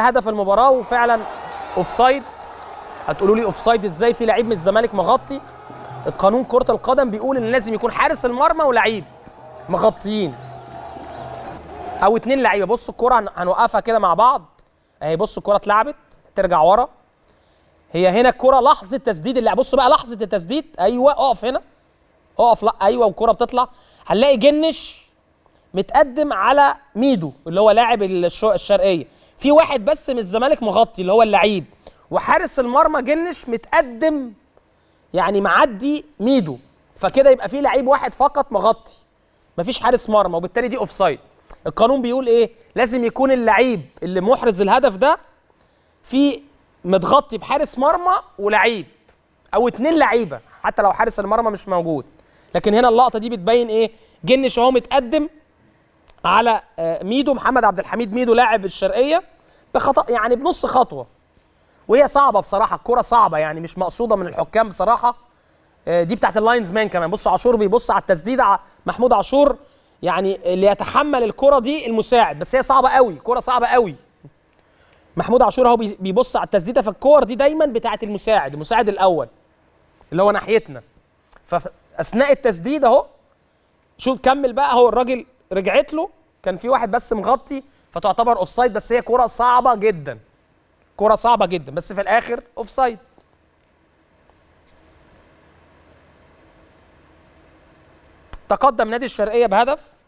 هدف المباراه وفعلا اوفسايد هتقولوا لي اوفسايد ازاي في لعيب من الزمالك مغطي القانون كره القدم بيقول ان لازم يكون حارس المرمى ولعيب مغطيين او اتنين لعيبه بص الكره هنوقفها كده مع بعض اهي بص الكره اتلعبت ترجع ورا هي هنا الكره لحظه تسديد اللعب بص بقى لحظه التسديد ايوه اقف هنا اقف لا ايوه والكره بتطلع هنلاقي جنش متقدم على ميدو اللي هو لاعب الشرقيه في واحد بس من الزمالك مغطي اللي هو اللعيب وحارس المرمى جنش متقدم يعني معدي ميدو فكده يبقى في لعيب واحد فقط مغطي مفيش حارس مرمى وبالتالي دي اوفسايد القانون بيقول ايه لازم يكون اللعيب اللي محرز الهدف ده في متغطي بحارس مرمى ولعيب او اتنين لعيبه حتى لو حارس المرمى مش موجود لكن هنا اللقطه دي بتبين ايه جنش اهو متقدم على آه، ميدو محمد عبد الحميد ميدو لاعب الشرقيه بخطا يعني بنص خطوه وهي صعبه بصراحه الكره صعبه يعني مش مقصوده من الحكام بصراحه آه، دي بتاعت اللاينز مان كمان بص عاشور بيبص على التسديده محمود عاشور يعني اللي يتحمل الكره دي المساعد بس هي صعبه قوي كره صعبه قوي محمود عاشور اهو بيبص على التسديده فالكور دي دايما بتاعت المساعد المساعد الاول اللي هو ناحيتنا فاثناء التسديده اهو شوف كمل بقى هو الراجل رجعت له كان في واحد بس مغطي فتعتبر اوف سايد بس هي كره صعبه جدا كره صعبه جدا بس في الاخر اوف سايد تقدم نادي الشرقيه بهدف